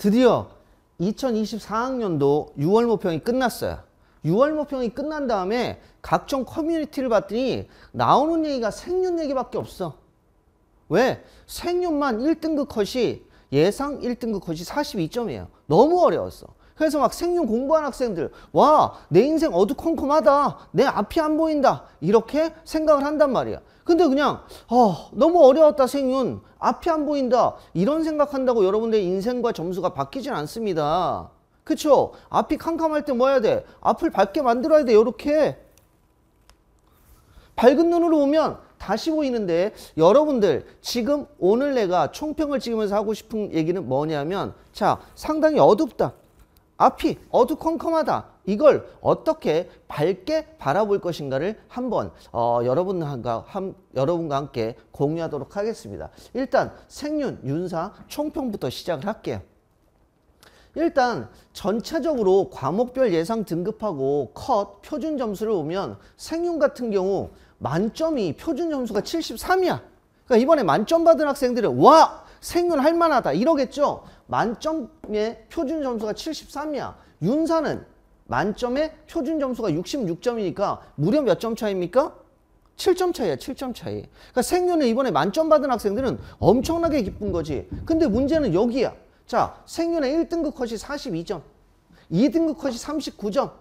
드디어 2024학년도 6월 모평이 끝났어요. 6월 모평이 끝난 다음에 각종 커뮤니티를 봤더니 나오는 얘기가 생윤 얘기밖에 없어. 왜? 생윤만 1등급 컷이 예상 1등급 컷이 42점이에요. 너무 어려웠어. 그래서 막생윤 공부한 학생들 와 내 인생 어두컴컴하다 내 앞이 안 보인다 이렇게 생각을 한단 말이야 근데 그냥 어, 너무 어려웠다 생윤 앞이 안 보인다 이런 생각한다고 여러분들의 인생과 점수가 바뀌진 않습니다 그쵸 앞이 캄캄할 때 뭐 해야 돼 앞을 밝게 만들어야 돼 이렇게 밝은 눈으로 보면 다시 보이는데 여러분들 지금 오늘 내가 총평을 찍으면서 하고 싶은 얘기는 뭐냐면 자 상당히 어둡다 앞이 어두컴컴하다. 이걸 어떻게 밝게 바라볼 것인가를 한번 어, 여러분과, 함, 여러분과 함께 공유하도록 하겠습니다. 일단 생윤, 윤사, 총평부터 시작을 할게요. 일단 전체적으로 과목별 예상 등급하고 컷, 표준 점수를 보면 생윤 같은 경우 만점이 표준 점수가 73이야. 그러니까 이번에 만점 받은 학생들은 와! 생을할 만하다 이러겠죠. 만점의 표준 점수가 73이야. 윤사는 만점의 표준 점수가 66점이니까 무려 몇 점 차입니까? 이 7점 차이야 7점 차이 그러니까 생윤을 이번에 만점 받은 학생들은 엄청나게 기쁜 거지 근데 문제는 여기야 자 생윤의 1등급 컷이 42점 2등급 컷이 39점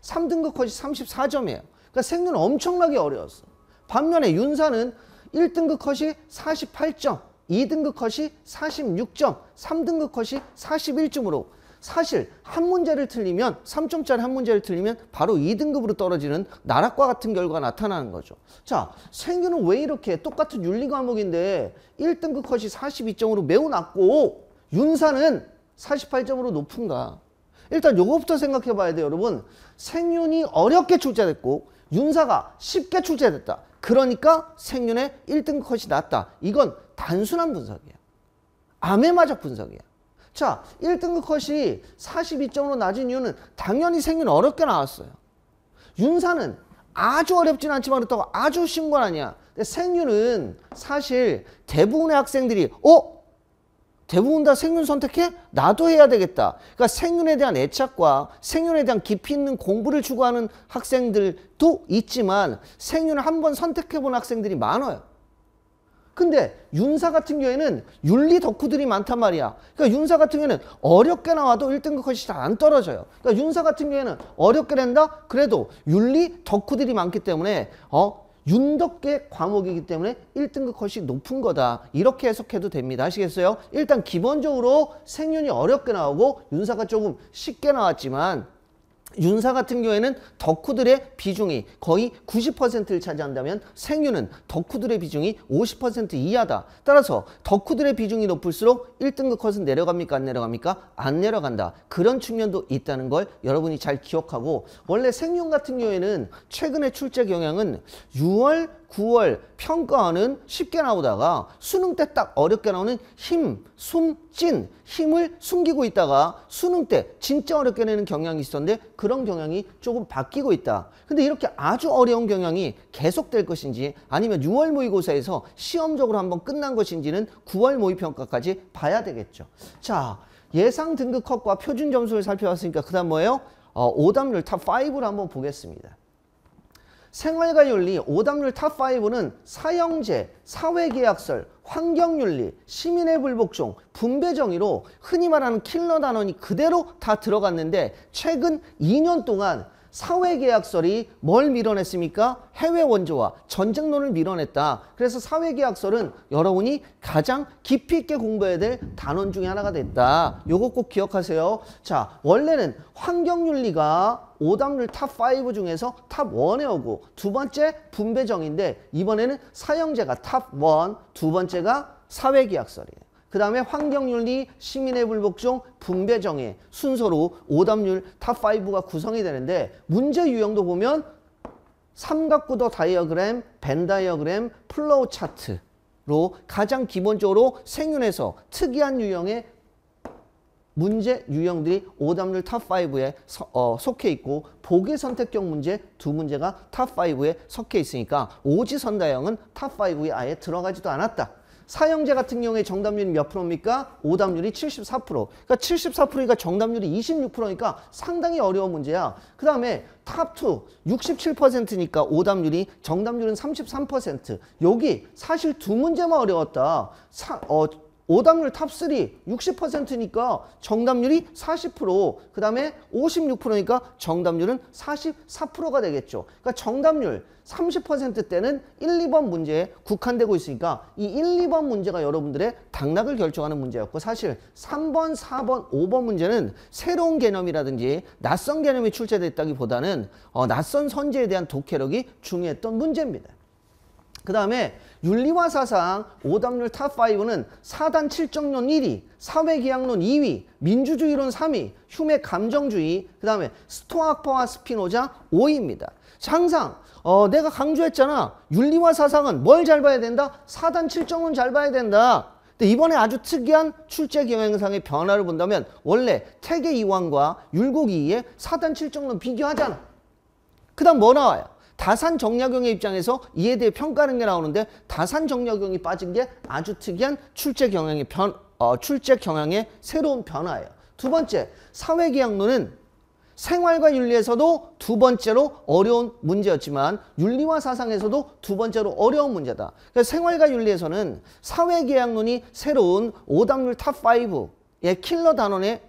3등급 컷이 34점이에요 그러니까 생윤은 엄청나게 어려웠어 반면에 윤사는 1등급 컷이 48점 2등급 컷이 46점, 3등급 컷이 41점으로 사실 한 문제를 틀리면 3점짜리 한 문제를 틀리면 바로 2등급으로 떨어지는 나락과 같은 결과가 나타나는 거죠. 자, 생유는 왜 이렇게 똑같은 윤리 과목인데 1등급 컷이 42점으로 매우 낮고 윤사는 48점으로 높은가? 일단 요거부터 생각해 봐야 돼요, 여러분. 생윤이 어렵게 출제됐고 윤사가 쉽게 출제됐다. 그러니까 생윤의 1등 컷이 낫다 이건 단순한 분석이에요 아메마적 분석이에요 자, 1등 급 컷이 42점으로 낮은 이유는 당연히 생윤 어렵게 나왔어요. 윤산은 아주 어렵진 않지만 그렇다고 아주 쉬운 건 아니야. 근데 생윤은 사실 대부분의 학생들이 어? 대부분 다 생윤 선택해? 나도 해야 되겠다. 그러니까 생윤에 대한 애착과 생윤에 대한 깊이 있는 공부를 추구하는 학생들도 있지만 생윤을 한번 선택해본 학생들이 많아요. 근데 윤사 같은 경우에는 윤리 덕후들이 많단 말이야. 그러니까 윤사 같은 경우에는 어렵게 나와도 1등급 컷이 잘 안 떨어져요. 그러니까 윤사 같은 경우에는 어렵게 된다 그래도 윤리 덕후들이 많기 때문에 어 윤덕계 과목이기 때문에 1등급 컷이 높은 거다. 이렇게 해석해도 됩니다. 아시겠어요? 일단 기본적으로 생윤이 어렵게 나오고 윤사가 조금 쉽게 나왔지만 윤사 같은 경우에는 덕후들의 비중이 거의 90%를 차지한다면 생유는 덕후들의 비중이 50% 이하다. 따라서 덕후들의 비중이 높을수록 1등급 컷은 내려갑니까 안 내려갑니까? 안 내려간다. 그런 측면도 있다는 걸 여러분이 잘 기억하고 원래 생윤 같은 경우에는 최근에 출제 경향은 6월 9월 평가는 쉽게 나오다가 수능 때 딱 어렵게 나오는 힘, 숨, 찐 힘을 숨기고 있다가 수능 때 진짜 어렵게 내는 경향이 있었는데 그런 경향이 조금 바뀌고 있다. 근데 이렇게 아주 어려운 경향이 계속될 것인지 아니면 6월 모의고사에서 시험적으로 한번 끝난 것인지는 9월 모의평가까지 봐야 되겠죠. 자 예상 등급컷과 표준 점수를 살펴봤으니까 그 다음 뭐예요? 어, 오답률 탑5를 한번 보겠습니다. 생활가윤리 5당률 탑5는 사형제, 사회계약설, 환경윤리, 시민의 불복종, 분배정의로 흔히 말하는 킬러 단원이 그대로 다 들어갔는데 최근 2년 동안 사회계약설이 뭘 밀어냈습니까? 해외 원조와 전쟁론을 밀어냈다. 그래서 사회계약설은 여러분이 가장 깊이 있게 공부해야 될 단원 중에 하나가 됐다. 요거 꼭 기억하세요. 자, 원래는 환경윤리가 오답률 탑5 중에서 탑1에 오고 두 번째 분배정인데 이번에는 사형제가 탑1, 두 번째가 사회계약설이에요. 그 다음에 환경윤리, 시민의 불복종, 분배정의 순서로 오답률 탑5가 구성이 되는데 문제 유형도 보면 삼각구도 다이어그램, 벤 다이어그램, 플로우 차트로 가장 기본적으로 생윤에서 특이한 유형의 문제 유형들이 오답률 탑5에 어, 속해 있고 보기 선택형 문제 두 문제가 탑5에 속해 있으니까 오지선다형은 탑5에 아예 들어가지도 않았다. 사형제 같은 경우에 정답률이 몇 프로입니까? 오답률이 74%. 그러니까 74%니까 정답률이 26%니까 상당히 어려운 문제야. 그 다음에 탑2 67%니까 오답률이 정답률은 33%. 여기 사실 두 문제만 어려웠다. 사, 어, 오답률 탑3 60%니까 정답률이 40% 그다음에 56%니까 정답률은 44%가 되겠죠. 그러니까 정답률 30%대는 1, 2번 문제에 국한되고 있으니까 이 1, 2번 문제가 여러분들의 당락을 결정하는 문제였고 사실 3번, 4번, 5번 문제는 새로운 개념이라든지 낯선 개념이 출제됐다기보다는 어, 낯선 선제에 대한 독해력이 중요했던 문제입니다. 그 다음에 윤리와 사상 오답률 탑5는 사단 7정론 1위, 사회계약론 2위, 민주주의론 3위, 흉의 감정주의, 그 다음에 스토아퍼와 스피노자 5위입니다. 항상 어, 내가 강조했잖아. 윤리와 사상은 뭘 잘 봐야 된다? 사단 7정론 잘 봐야 된다. 근데 이번에 아주 특이한 출제 경향상의 변화를 본다면 원래 태계 이완과 율곡 이의 사단 7정론 비교하잖아. 그 다음 뭐 나와요? 다산 정약용의 입장에서 이에 대해 평가하는 게 나오는데 다산 정약용이 빠진 게 아주 특이한 출제 경향의 변, 어, 출제 경향의 새로운 변화예요. 두 번째, 사회계약론은 생활과 윤리에서도 두 번째로 어려운 문제였지만 윤리와 사상에서도 두 번째로 어려운 문제다. 그러니까 생활과 윤리에서는 사회계약론이 새로운 오답률 탑5의 킬러 단원에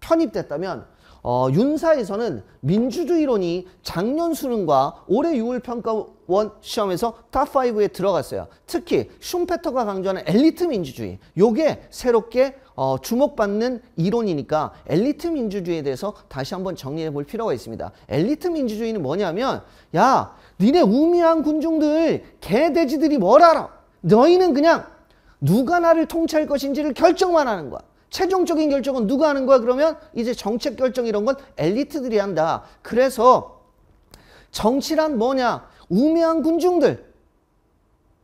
편입됐다면 어, 윤사에서는 민주주의론이 작년 수능과 올해 6월 평가원 시험에서 탑5에 들어갔어요. 특히 슌페터가 강조하는 엘리트 민주주의. 요게 새롭게 어, 주목받는 이론이니까 엘리트 민주주의에 대해서 다시 한번 정리해 볼 필요가 있습니다. 엘리트 민주주의는 뭐냐면 야 니네 우미한 군중들 개돼지들이 뭘 알아. 너희는 그냥 누가 나를 통치할 것인지를 결정만 하는 거야. 최종적인 결정은 누가 하는 거야? 그러면 이제 정책 결정 이런 건 엘리트들이 한다. 그래서 정치란 뭐냐? 우매한 군중들.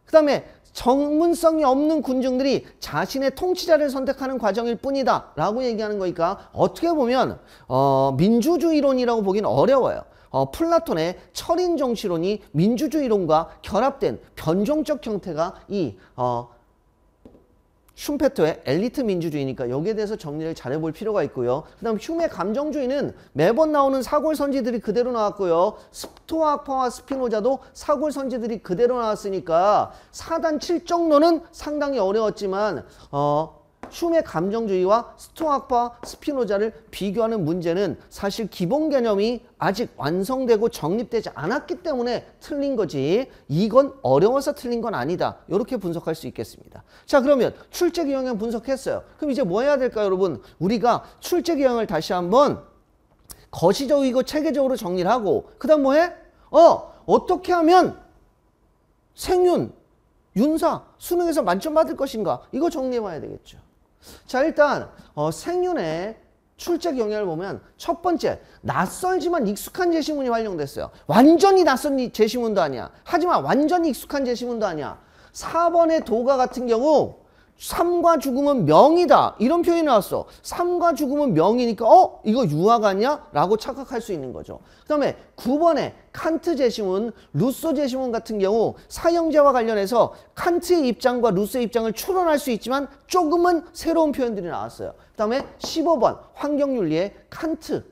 그 다음에 전문성이 없는 군중들이 자신의 통치자를 선택하는 과정일 뿐이다 라고 얘기하는 거니까 어떻게 보면 어, 민주주의론이라고 보긴 어려워요. 어, 플라톤의 철인 정치론이 민주주의론과 결합된 변종적 형태가 이 어, 슌페터의 엘리트 민주주의니까 여기에 대해서 정리를 잘 해볼 필요가 있고요. 그 다음 흉의 감정주의는 매번 나오는 사골선지들이 그대로 나왔고요. 스토아파와 스피노자도 사골선지들이 그대로 나왔으니까 사단 칠정론은 상당히 어려웠지만 어, 흉의 감정주의와 스토학파 스피노자를 비교하는 문제는 사실 기본 개념이 아직 완성되고 정립되지 않았기 때문에 틀린 거지 이건 어려워서 틀린 건 아니다. 이렇게 분석할 수 있겠습니다. 자 그러면 출제경향 분석했어요. 그럼 이제 뭐 해야 될까요 여러분? 우리가 출제경향을 다시 한번 거시적이고 체계적으로 정리를 하고 그 다음 뭐 해? 어! 어떻게 하면 생윤, 윤사, 수능에서 만점 받을 것인가 이거 정리해봐야 되겠죠. 자 일단 어, 생윤의 출첵 영향을 보면 첫 번째 낯설지만 익숙한 제시문이 활용됐어요. 완전히 낯선 제시문도 아니야. 하지만 완전히 익숙한 제시문도 아니야. 4번의 도가 같은 경우 삶과 죽음은 명이다. 이런 표현이 나왔어. 삶과 죽음은 명이니까 어? 이거 유학 아니야? 라고 착각할 수 있는 거죠. 그 다음에 9번에 칸트 제시문, 루소 제시문 같은 경우 사형제와 관련해서 칸트의 입장과 루소의 입장을 추론할 수 있지만 조금은 새로운 표현들이 나왔어요. 그 다음에 15번 환경윤리의 칸트.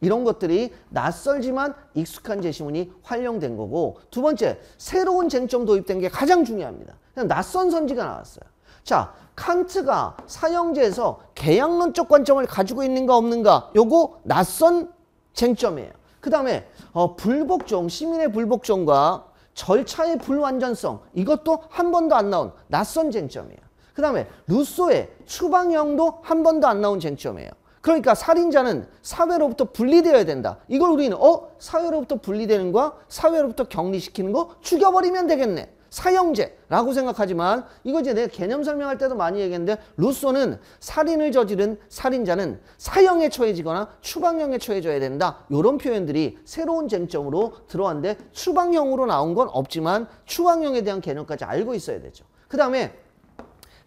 이런 것들이 낯설지만 익숙한 제시문이 활용된 거고 두 번째 새로운 쟁점 도입된 게 가장 중요합니다. 그냥 낯선 선지가 나왔어요. 자, 칸트가 사형제에서 계약론적 관점을 가지고 있는가 없는가 요거 낯선 쟁점이에요. 그 다음에 어, 불복종, 시민의 불복종과 절차의 불완전성 이것도 한 번도 안 나온 낯선 쟁점이에요. 그 다음에 루소의 추방형도 한 번도 안 나온 쟁점이에요. 그러니까 살인자는 사회로부터 분리되어야 된다. 이걸 우리는 어? 사회로부터 분리되는 거 사회로부터 격리시키는 거? 죽여버리면 되겠네. 사형제라고 생각하지만 이거 이제 내가 개념 설명할 때도 많이 얘기했는데 루소는 살인을 저지른 살인자는 사형에 처해지거나 추방형에 처해져야 된다. 이런 표현들이 새로운 쟁점으로 들어왔는데 추방형으로 나온 건 없지만 추방형에 대한 개념까지 알고 있어야 되죠. 그 다음에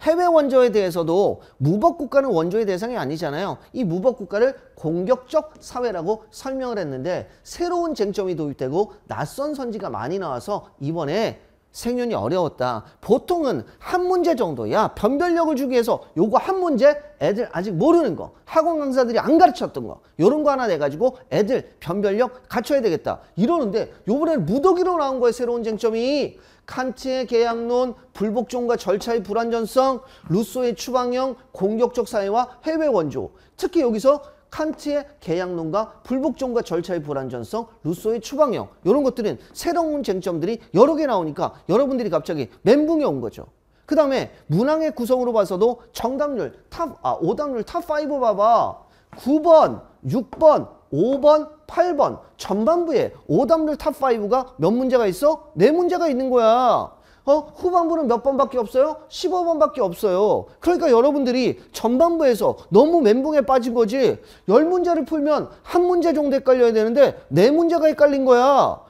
해외 원조에 대해서도 무법 국가는 원조의 대상이 아니잖아요. 이 무법 국가를 공격적 사회라고 설명을 했는데 새로운 쟁점이 도입되고 낯선 선지가 많이 나와서 이번에 생존이 어려웠다. 보통은 한 문제 정도야. 변별력을 주기 위해서 요거 한 문제 애들 아직 모르는 거. 학원 강사들이 안 가르쳤던 거. 요런 거 하나 내가지고 애들 변별력 갖춰야 되겠다. 이러는데 요번엔 무더기로 나온 거에 새로운 쟁점이 칸트의 계약론, 불복종과 절차의 불완전성, 루소의 추방형, 공격적 사회와 해외 원조. 특히 여기서 칸트의 계약론과 불복종과 절차의 불완전성, 루소의 추방형 이런 것들은 새로운 쟁점들이 여러 개 나오니까 여러분들이 갑자기 멘붕이 온 거죠. 그 다음에 문항의 구성으로 봐서도 정답률, 탑, 아, 오답률 탑5 봐봐. 9번, 6번, 5번, 8번 전반부에 오답률 탑5가 몇 문제가 있어? 네문제가 있는 거야. 어? 후반부는 몇 번밖에 없어요? 15번밖에 없어요. 그러니까 여러분들이 전반부에서 너무 멘붕에 빠진 거지. 열문제를 풀면 한 문제 정도 헷갈려야 되는데 네 문제가 헷갈린 거야.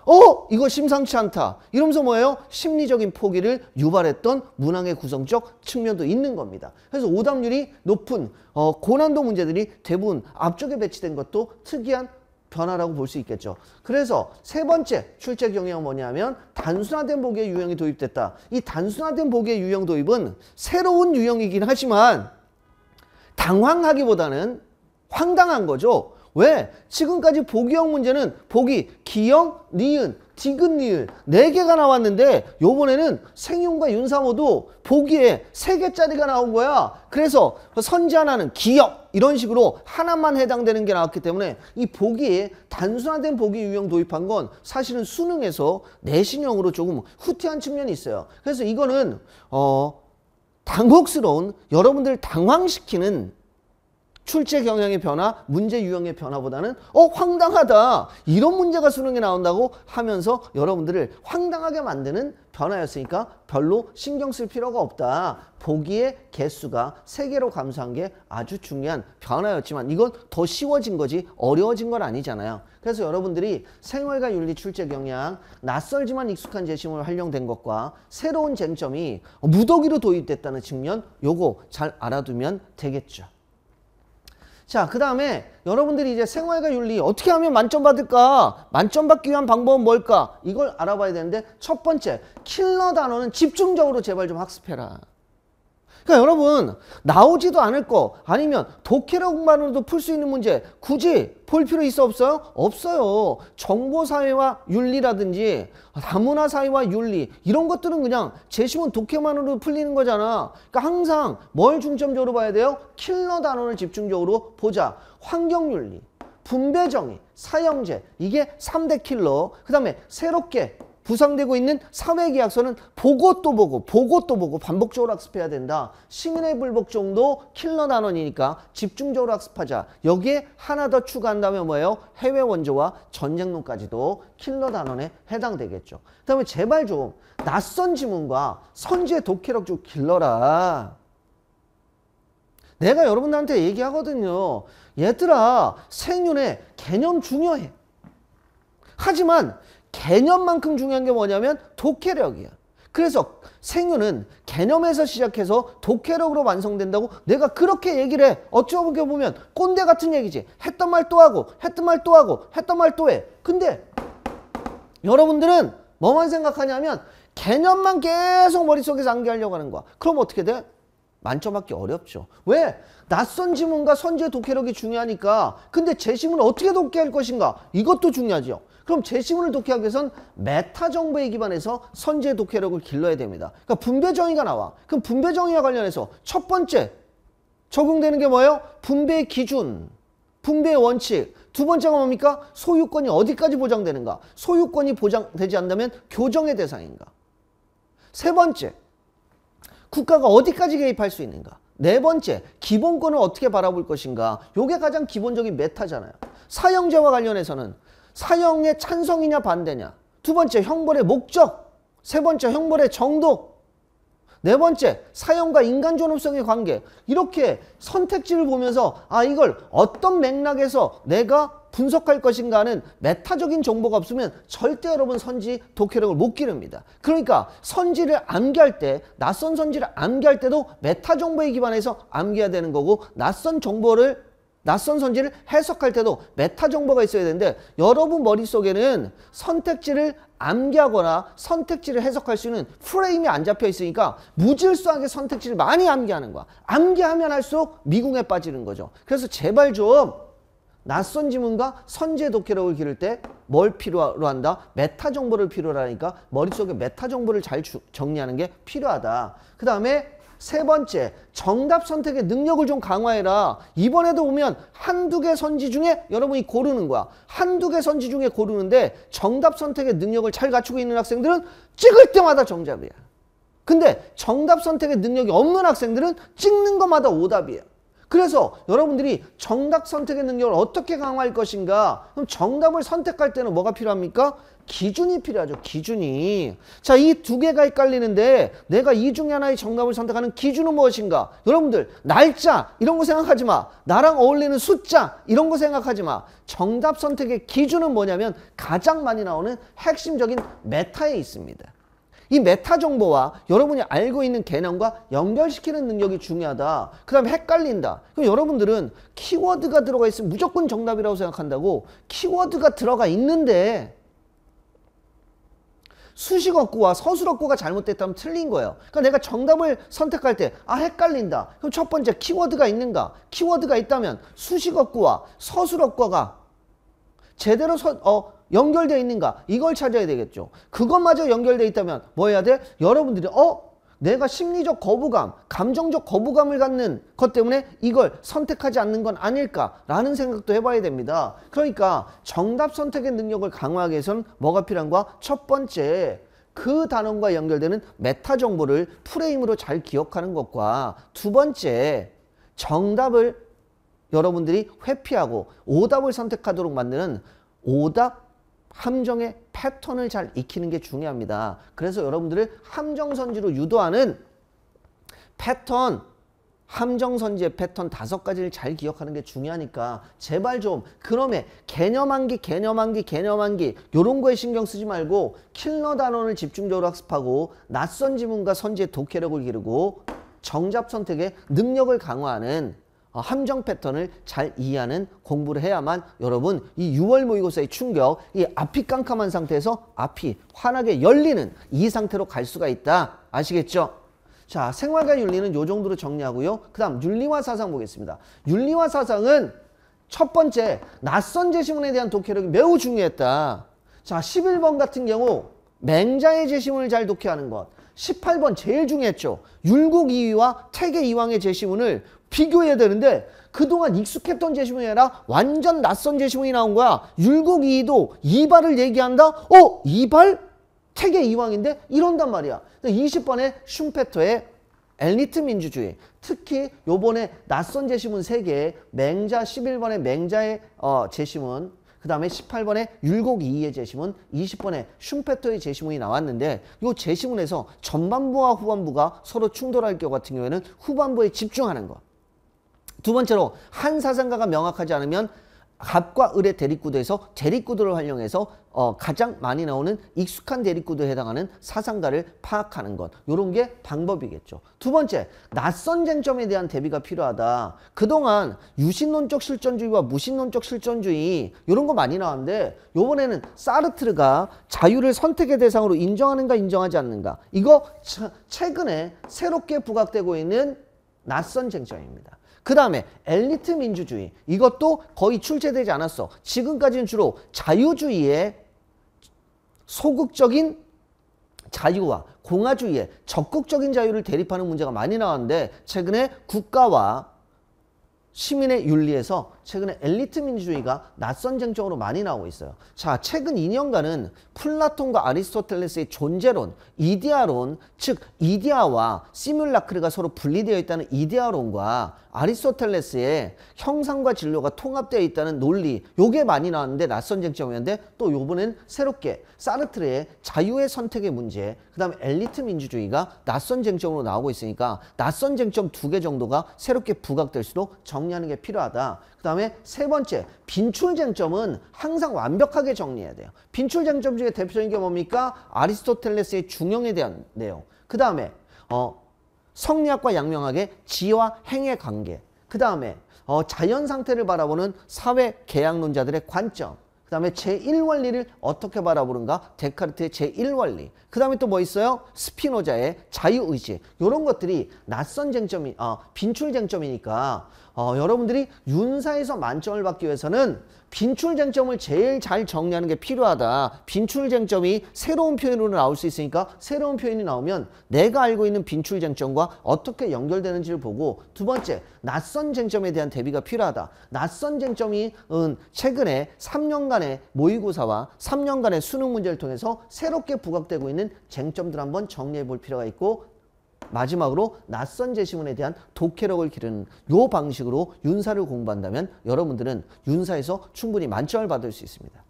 어? 이거 심상치 않다. 이러면서 뭐예요? 심리적인 포기를 유발했던 문항의 구성적 측면도 있는 겁니다. 그래서 오답률이 높은 어, 고난도 문제들이 대부분 앞쪽에 배치된 것도 특이한 변화라고 볼 수 있겠죠. 그래서 세 번째 출제 경향은 뭐냐면 단순화된 보기의 유형이 도입됐다. 이 단순화된 보기의 유형 도입은 새로운 유형이긴 하지만 당황하기보다는 황당한 거죠. 왜? 지금까지 보기형 문제는 보기, 기형, 니은, 디귿니을 4개가 나왔는데 요번에는 생윤과 윤상호도 보기에 3개짜리가 나온 거야. 그래서 선지 하나는 기역 이런 식으로 하나만 해당되는 게 나왔기 때문에 이 보기에 단순화된 보기 유형 도입한 건 사실은 수능에서 내신형으로 조금 후퇴한 측면이 있어요. 그래서 이거는 어 당혹스러운 여러분들 당황시키는 출제 경향의 변화, 문제 유형의 변화보다는 어 황당하다 이런 문제가 수능에 나온다고 하면서 여러분들을 황당하게 만드는 변화였으니까 별로 신경 쓸 필요가 없다. 보기의 개수가 세개로 감소한 게 아주 중요한 변화였지만 이건 더 쉬워진 거지 어려워진 건 아니잖아요. 그래서 여러분들이 생활과 윤리 출제 경향, 낯설지만 익숙한 재심을 활용된 것과 새로운 쟁점이 무더기로 도입됐다는 측면 요거 잘 알아두면 되겠죠. 자, 그 다음에 여러분들이 이제 생활과 윤리 어떻게 하면 만점 받을까? 만점 받기 위한 방법은 뭘까? 이걸 알아봐야 되는데 첫 번째, 킬러 단어는 집중적으로 제발 좀 학습해라. 그러니까 여러분 나오지도 않을 거 아니면 독해력만으로도 풀 수 있는 문제 굳이 볼 필요 있어 없어요? 없어요. 정보사회와 윤리라든지 다문화사회와 윤리 이런 것들은 그냥 제시문 독해만으로 도 풀리는 거잖아. 그러니까 항상 뭘 중점적으로 봐야 돼요? 킬러 단원을 집중적으로 보자. 환경윤리, 분배정의, 사형제 이게 삼대 킬러 그 다음에 새롭게 부상되고 있는 사회계약서는 보고 또 보고 보고 또 보고 반복적으로 학습해야 된다. 시민의 불복 정도 킬러 단원이니까 집중적으로 학습하자. 여기에 하나 더 추가한다면 뭐예요? 해외 원조와 전쟁론까지도 킬러 단원에 해당되겠죠. 그 다음에 제발 좀 낯선 지문과 선지의 독해력 좀 길러라. 내가 여러분들한테 얘기하거든요. 얘들아 생윤의 개념 중요해. 하지만 개념만큼 중요한 게 뭐냐면 독해력이야. 그래서 생유는 개념에서 시작해서 독해력으로 완성된다고 내가 그렇게 얘기를 해. 어찌보게 보면 꼰대 같은 얘기지. 했던 말 또 하고 했던 말 또 하고 했던 말 또 해. 근데 여러분들은 뭐만 생각하냐면 개념만 계속 머릿속에 상기하려고 하는 거야. 그럼 어떻게 돼? 만점 받기 어렵죠. 왜? 낯선 지문과 선제 독해력이 중요하니까. 근데 재심은 어떻게 독해할 것인가? 이것도 중요하죠. 그럼 재심을 독해하기 위해선 메타 정보에 기반해서 선제 독해력을 길러야 됩니다. 그러니까 분배 정의가 나와. 그럼 분배 정의와 관련해서 첫 번째 적용되는 게 뭐예요? 분배 기준, 분배 원칙. 두 번째가 뭡니까? 소유권이 어디까지 보장되는가? 소유권이 보장되지 않다면 교정의 대상인가? 세 번째, 국가가 어디까지 개입할 수 있는가? 네 번째, 기본권을 어떻게 바라볼 것인가? 요게 가장 기본적인 메타잖아요. 사형제와 관련해서는 사형의 찬성이냐 반대냐. 두 번째 형벌의 목적. 세 번째 형벌의 정도. 네 번째 사형과 인간 존엄성의 관계. 이렇게 선택지를 보면서 아 이걸 어떤 맥락에서 내가 분석할 것인가 하는 메타적인 정보가 없으면 절대 여러분 선지 독해력을 못 기릅니다. 그러니까 선지를 암기할 때 낯선 선지를 암기할 때도 메타 정보에 기반해서 암기해야 되는 거고 낯선 정보를 낯선 선지를 해석할 때도 메타 정보가 있어야 되는데 여러분 머릿속에는 선택지를 암기하거나 선택지를 해석할 수 있는 프레임이 안 잡혀 있으니까 무질서하게 선택지를 많이 암기하는 거야. 암기하면 할수록 미궁에 빠지는 거죠. 그래서 제발 좀 낯선 지문과 선제 독해력을 기를 때 뭘 필요로 한다? 메타 정보를 필요로 하니까 머릿속에 메타 정보를 잘 주, 정리하는 게 필요하다. 그 다음에 세 번째, 정답 선택의 능력을 좀 강화해라. 이번에도 보면 한두 개 선지 중에 여러분이 고르는 거야. 한두 개 선지 중에 고르는데 정답 선택의 능력을 잘 갖추고 있는 학생들은 찍을 때마다 정답이야. 근데 정답 선택의 능력이 없는 학생들은 찍는 것마다 오답이야. 그래서 여러분들이 정답 선택의 능력을 어떻게 강화할 것인가 그럼 정답을 선택할 때는 뭐가 필요합니까? 기준이 필요하죠 기준이 자 이 두 개가 헷갈리는데 내가 이 중에 하나의 정답을 선택하는 기준은 무엇인가 여러분들 날짜 이런 거 생각하지 마 나랑 어울리는 숫자 이런 거 생각하지 마 정답 선택의 기준은 뭐냐면 가장 많이 나오는 핵심적인 메타에 있습니다 이 메타 정보와 여러분이 알고 있는 개념과 연결시키는 능력이 중요하다. 그 다음에 헷갈린다. 그럼 여러분들은 키워드가 들어가 있으면 무조건 정답이라고 생각한다고 키워드가 들어가 있는데 수식어구와 서술어구가 잘못됐다면 틀린 거예요. 그러니까 내가 정답을 선택할 때 아 헷갈린다. 그럼 첫 번째 키워드가 있는가? 키워드가 있다면 수식어구와 서술어구가 제대로 서, 어, 연결되어 있는가 이걸 찾아야 되겠죠 그것마저 연결되어 있다면 뭐 해야 돼? 여러분들이 어? 내가 심리적 거부감, 감정적 거부감을 갖는 것 때문에 이걸 선택하지 않는 건 아닐까라는 생각도 해봐야 됩니다. 그러니까 정답 선택의 능력을 강화하기 위해서는 뭐가 필요한가? 첫 번째, 그 단원과 연결되는 메타 정보를 프레임으로 잘 기억하는 것과 두 번째, 정답을 여러분들이 회피하고 오답을 선택하도록 만드는 오답 함정의 패턴을 잘 익히는 게 중요합니다. 그래서 여러분들을 함정선지로 유도하는 패턴, 함정선지의 패턴 다섯 가지를 잘 기억하는 게 중요하니까 제발 좀 그럼에 개념 한기, 개념 한기, 개념 한기 요런 거에 신경 쓰지 말고 킬러 단원을 집중적으로 학습하고 낯선 지문과 선지의 독해력을 기르고 정답 선택의 능력을 강화하는 어, 함정 패턴을 잘 이해하는 공부를 해야만 여러분 이 6월 모의고사의 충격, 이 앞이 깜깜한 상태에서 앞이 환하게 열리는 이 상태로 갈 수가 있다. 아시겠죠? 자, 생활과 윤리는 요 정도로 정리하고요. 그 다음 윤리와 사상 보겠습니다. 윤리와 사상은 첫 번째, 낯선 제시문에 대한 독해력이 매우 중요했다. 자, 11번 같은 경우 맹자의 제시문을 잘 독해하는 것. 18번 제일 중요했죠. 율곡 이위와 태계 이왕의 제시문을 비교해야 되는데 그동안 익숙했던 제시문이 아니라 완전 낯선 제시문이 나온 거야. 율곡이도 이발을 얘기한다? 어? 이발? 태계 이왕인데? 이런단 말이야. 20번에 슌페터의 엘리트 민주주의 특히 요번에 낯선 제시문 3개 맹자 11번의 맹자의 어, 제시문 그 다음에 18번에 율곡 이의 제시문 20번에 슌페터의 제시문이 나왔는데 요 제시문에서 전반부와 후반부가 서로 충돌할 경우 같은 경우에는 후반부에 집중하는 거두 번째로 한 사상가가 명확하지 않으면 갑과 을의 대립구도에서 대립구도를 활용해서 어, 가장 많이 나오는 익숙한 대립구도에 해당하는 사상가를 파악하는 것 이런 게 방법이겠죠. 두 번째, 낯선 쟁점에 대한 대비가 필요하다. 그동안 유신론적 실존주의와 무신론적 실존주의 이런 거 많이 나왔는데 요번에는 사르트르가 자유를 선택의 대상으로 인정하는가 인정하지 않는가 이거 최근에 새롭게 부각되고 있는 낯선 쟁점입니다. 그 다음에 엘리트 민주주의 이것도 거의 출제되지 않았어. 지금까지는 주로 자유주의의 소극적인 자유와 공화주의의 적극적인 자유를 대립하는 문제가 많이 나왔는데 최근에 국가와 시민의 윤리에서 최근에 엘리트 민주주의가 낯선쟁적으로 많이 나오고 있어요. 자, 최근 2년간은 플라톤과 아리스토텔레스의 존재론, 이디아론즉이디아와 시뮬라크가 서로 분리되어 있다는 이디아론과 아리스토텔레스의 형상과 진료가 통합되어 있다는 논리, 요게 많이 나왔는데 낯선쟁점이었는데 또 요번엔 새롭게 사르트르의 자유의 선택의 문제, 그다음에 엘리트 민주주의가 낯선쟁점으로 나오고 있으니까 낯선쟁점 두 개 정도가 새롭게 부각될수록 정리하는 게 필요하다. 그다음 다음에 세 번째 빈출 쟁점은 항상 완벽하게 정리해야 돼요. 빈출 쟁점 중에 대표적인 게 뭡니까? 아리스토텔레스의 중용에 대한 내용. 그 다음에 어, 성리학과 양명학의 지와 행의 관계. 그 다음에 어, 자연 상태를 바라보는 사회 계약론자들의 관점. 그 다음에 제1원리를 어떻게 바라보는가? 데카르트의 제1원리. 그 다음에 또 뭐 있어요? 스피노자의 자유의지. 이런 것들이 낯선 쟁점이, 어, 빈출 쟁점이니까 어, 여러분들이 윤사에서 만점을 받기 위해서는 빈출쟁점을 제일 잘 정리하는 게 필요하다. 빈출쟁점이 새로운 표현으로 나올 수 있으니까 새로운 표현이 나오면 내가 알고 있는 빈출쟁점과 어떻게 연결되는지를 보고 두 번째, 낯선 쟁점에 대한 대비가 필요하다. 낯선 쟁점이 은 최근에 3년간의 모의고사와 3년간의 수능 문제를 통해서 새롭게 부각되고 있는 쟁점들 한번 정리해 볼 필요가 있고 마지막으로 낯선 제시문에 대한 독해력을 기르는 요 방식으로 윤사를 공부한다면 여러분들은 윤사에서 충분히 만점을 받을 수 있습니다.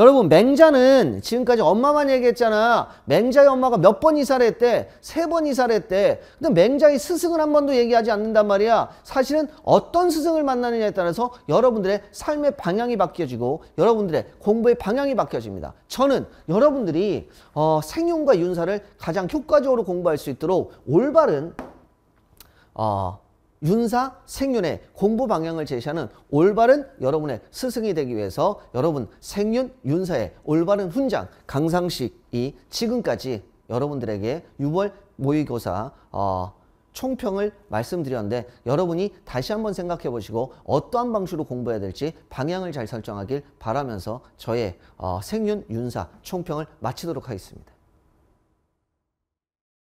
여러분 맹자는 지금까지 엄마만 얘기했잖아. 맹자의 엄마가 몇 번 이사를 했대? 세 번 이사를 했대. 근데 맹자의 스승을 한 번도 얘기하지 않는단 말이야. 사실은 어떤 스승을 만나느냐에 따라서 여러분들의 삶의 방향이 바뀌어지고 여러분들의 공부의 방향이 바뀌어집니다. 저는 여러분들이 어, 생윤과 윤사를 가장 효과적으로 공부할 수 있도록 올바른 어, 윤사 생윤의 공부 방향을 제시하는 올바른 여러분의 스승이 되기 위해서 여러분 생윤 윤사의 올바른 훈장 강상식이 지금까지 여러분들에게 6월 모의고사 어, 총평을 말씀드렸는데 여러분이 다시 한번 생각해 보시고 어떠한 방식으로 공부해야 될지 방향을 잘 설정하길 바라면서 저의 어, 생윤 윤사 총평을 마치도록 하겠습니다.